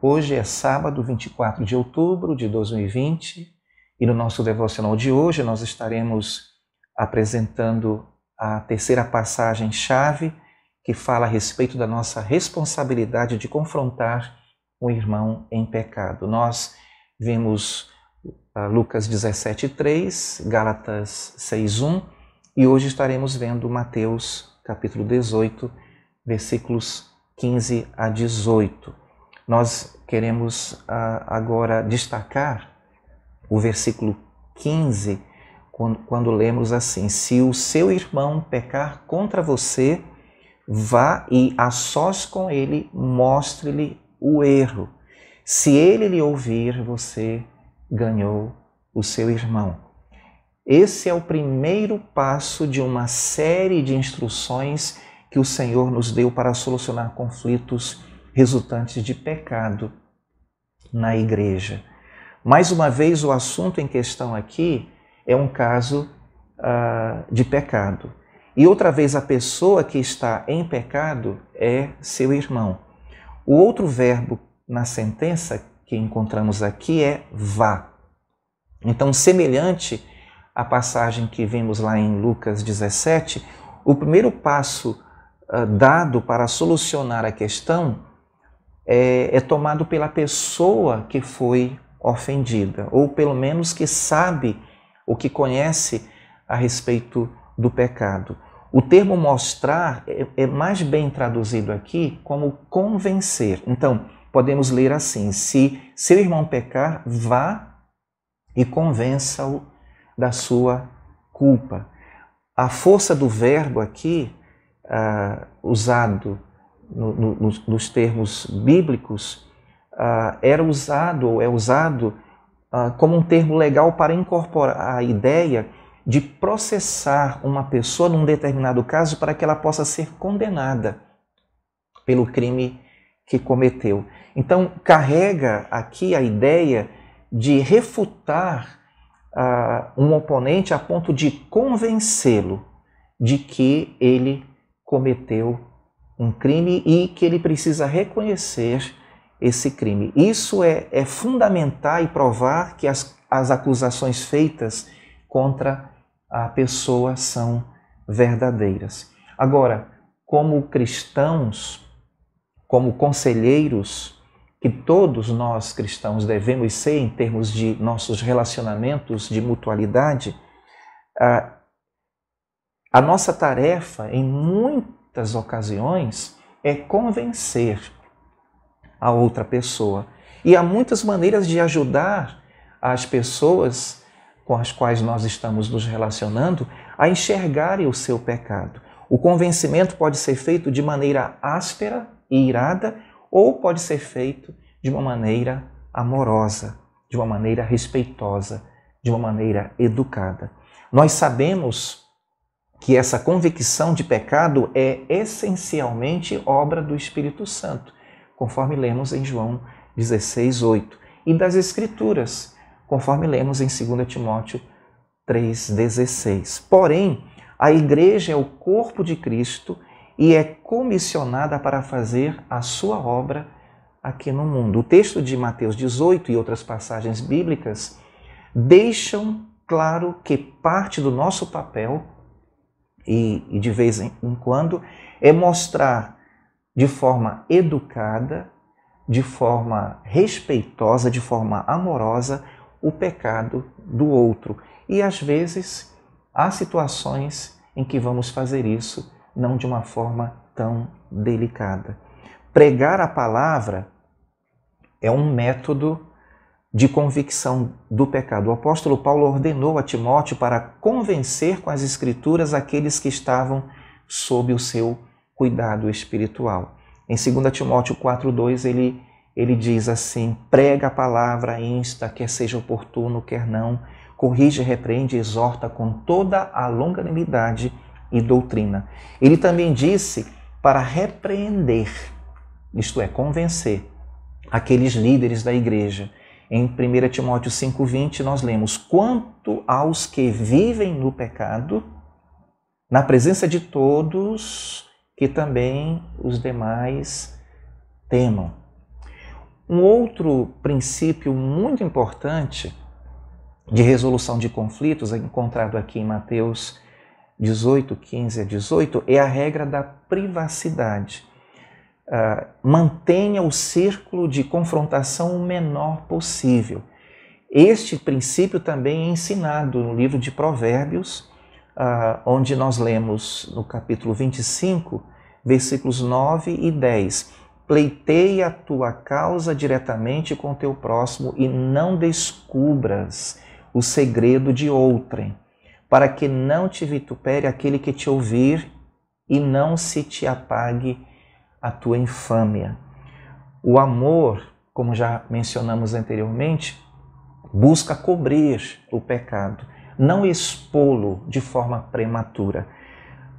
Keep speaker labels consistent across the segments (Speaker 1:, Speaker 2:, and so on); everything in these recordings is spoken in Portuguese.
Speaker 1: Hoje é sábado, 24 de outubro de 2020, e no nosso devocional de hoje nós estaremos apresentando a terceira passagem chave que fala a respeito da nossa responsabilidade de confrontar um irmão em pecado. Nós vimos ah, Lucas 17:3, Gálatas 6:1 e hoje estaremos vendo Mateus capítulo 18, versículos 15 a 18. Nós queremos ah, agora destacar o versículo 15, quando, quando lemos assim: Se o seu irmão pecar contra você, vá e a sós com ele, mostre-lhe o erro. Se ele lhe ouvir, você ganhou o seu irmão. Esse é o primeiro passo de uma série de instruções que o Senhor nos deu para solucionar conflitos resultantes de pecado na igreja. Mais uma vez, o assunto em questão aqui é um caso uh, de pecado. E outra vez, a pessoa que está em pecado é seu irmão. O outro verbo na sentença que encontramos aqui é vá. Então, semelhante à passagem que vimos lá em Lucas 17, o primeiro passo uh, dado para solucionar a questão é, é tomado pela pessoa que foi ofendida, ou pelo menos que sabe ou que conhece a respeito do pecado. O termo mostrar é, é, mais bem traduzido aqui como convencer. Então, podemos ler assim: se seu irmão pecar, vá e convença-o da sua culpa. A força do verbo aqui, uh, usado no, no, nos, termos bíblicos, uh, era usado ou é usado uh, como um termo legal para incorporar a ideia de processar uma pessoa num determinado caso para que ela possa ser condenada pelo crime que cometeu. Então, carrega aqui a ideia de refutar uh, um oponente a ponto de convencê-lo de que ele cometeu um crime e que ele precisa reconhecer esse crime. Isso é, é fundamentar e provar que as, as acusações feitas contra a pessoa são verdadeiras. Agora, como cristãos, como conselheiros, que todos nós cristãos devemos ser em termos de nossos relacionamentos de mutualidade, a, ah, a nossa tarefa em muito muitas ocasiões, é convencer a outra pessoa. E há muitas maneiras de ajudar as pessoas com as quais nós estamos nos relacionando a enxergarem o seu pecado. O convencimento pode ser feito de maneira áspera e irada, ou pode ser feito de uma maneira amorosa, de uma maneira respeitosa, de uma maneira educada. Nós sabemos que essa convicção de pecado é essencialmente obra do Espírito Santo, conforme lemos em João 16, 8, e das Escrituras, conforme lemos em 2 Timóteo 3,16. Porém, a igreja é o corpo de Cristo e é comissionada para fazer a sua obra aqui no mundo. O texto de Mateus 18 e outras passagens bíblicas deixam claro que parte do nosso papel e, e de vez em quando, é mostrar de forma educada, de forma respeitosa, de forma amorosa, o pecado do outro. E às vezes há situações em que vamos fazer isso não de uma forma tão delicada. Pregar a palavra é um método de convicção do pecado. O apóstolo Paulo ordenou a Timóteo para convencer com as Escrituras aqueles que estavam sob o seu cuidado espiritual. Em 2 Timóteo 4,2 ele, ele diz assim: prega a palavra, insta, quer seja oportuno, quer não, corrige, repreende, exorta com toda a longanimidade e doutrina. Ele também disse para repreender, isto é, convencer, aqueles líderes da igreja em 1 Timóteo 5,20, nós lemos: Quanto aos que vivem no pecado, na presença de todos, que também os demais temam. Um outro princípio muito importante de resolução de conflitos, é encontrado aqui em Mateus 18, 15 a 18, é a regra da privacidade. Ah, mantenha o círculo de confrontação o menor possível. Este princípio também é ensinado no livro de Provérbios, uh, onde nós lemos no capítulo 25, versículos 9 e 10. Pleiteia a tua causa diretamente com teu próximo e não descubras o segredo de outrem, para que não te vitupere aquele que te ouvir e não se te apague a tua infâmia. O amor, como já mencionamos anteriormente, busca cobrir o pecado, não expô-lo de forma prematura.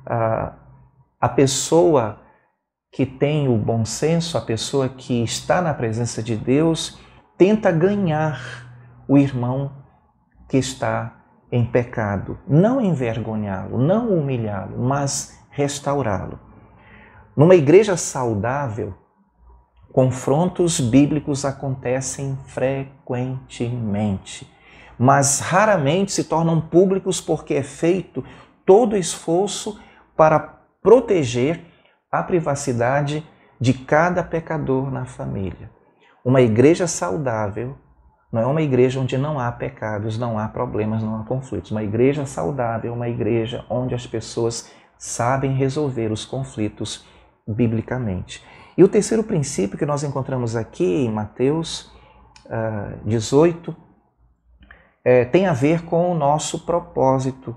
Speaker 1: a pessoa que tem o bom senso, a pessoa que está na presença de Deus, tenta ganhar o irmão que está em pecado, não envergonhá-lo, não humilhá-lo, mas restaurá-lo. Numa igreja saudável, confrontos bíblicos acontecem frequentemente, mas raramente se tornam públicos porque é feito todo esforço para proteger a privacidade de cada pecador na família. Uma igreja saudável não é uma igreja onde não há pecados, não há problemas, não há conflitos. Uma igreja saudável é uma igreja onde as pessoas sabem resolver os conflitos biblicamente. E o terceiro princípio que nós encontramos aqui em Mateus uh, ah, 18 é, tem a ver com o nosso propósito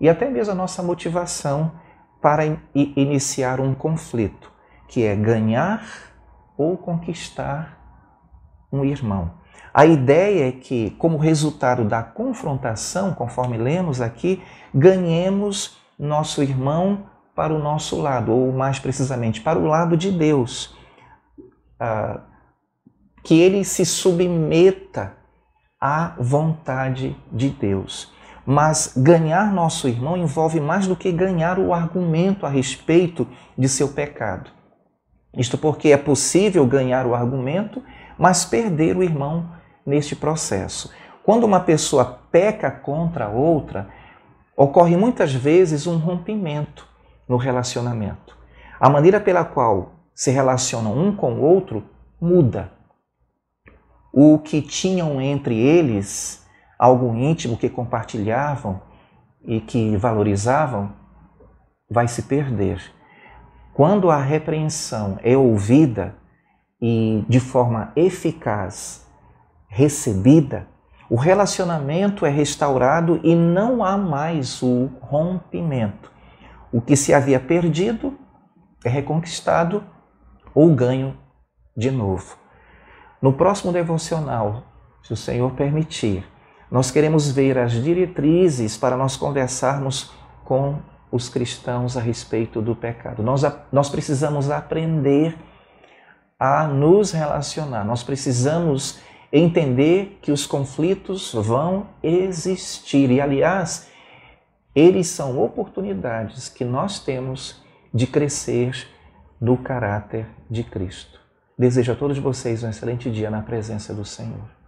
Speaker 1: e até mesmo a nossa motivação para in iniciar um conflito, que é ganhar ou conquistar um irmão. A ideia é que, como resultado da confrontação, conforme lemos aqui, ganhemos nosso irmão para o nosso lado, ou mais precisamente, para o lado de Deus. Ah, que ele se submeta à vontade de Deus. Mas ganhar nosso irmão envolve mais do que ganhar o argumento a respeito de seu pecado. Isto porque é possível ganhar o argumento, mas perder o irmão neste processo. Quando uma pessoa peca contra outra, ocorre muitas vezes um rompimento no relacionamento. A maneira pela qual se relacionam um com o outro muda. O que tinham entre eles, algo íntimo que compartilhavam e que valorizavam, vai se perder. Quando a repreensão é ouvida e de forma eficaz recebida, o relacionamento é restaurado e não há mais o rompimento. O que se havia perdido é reconquistado ou ganho de novo. No próximo devocional, se o Senhor permitir, nós queremos ver as diretrizes para nós conversarmos com os cristãos a respeito do pecado. Nós, nós precisamos aprender a nos relacionar, nós precisamos entender que os conflitos vão existir. E, aliás, eles são oportunidades que nós temos de crescer no caráter de Cristo. Desejo a todos vocês um excelente dia na presença do Senhor.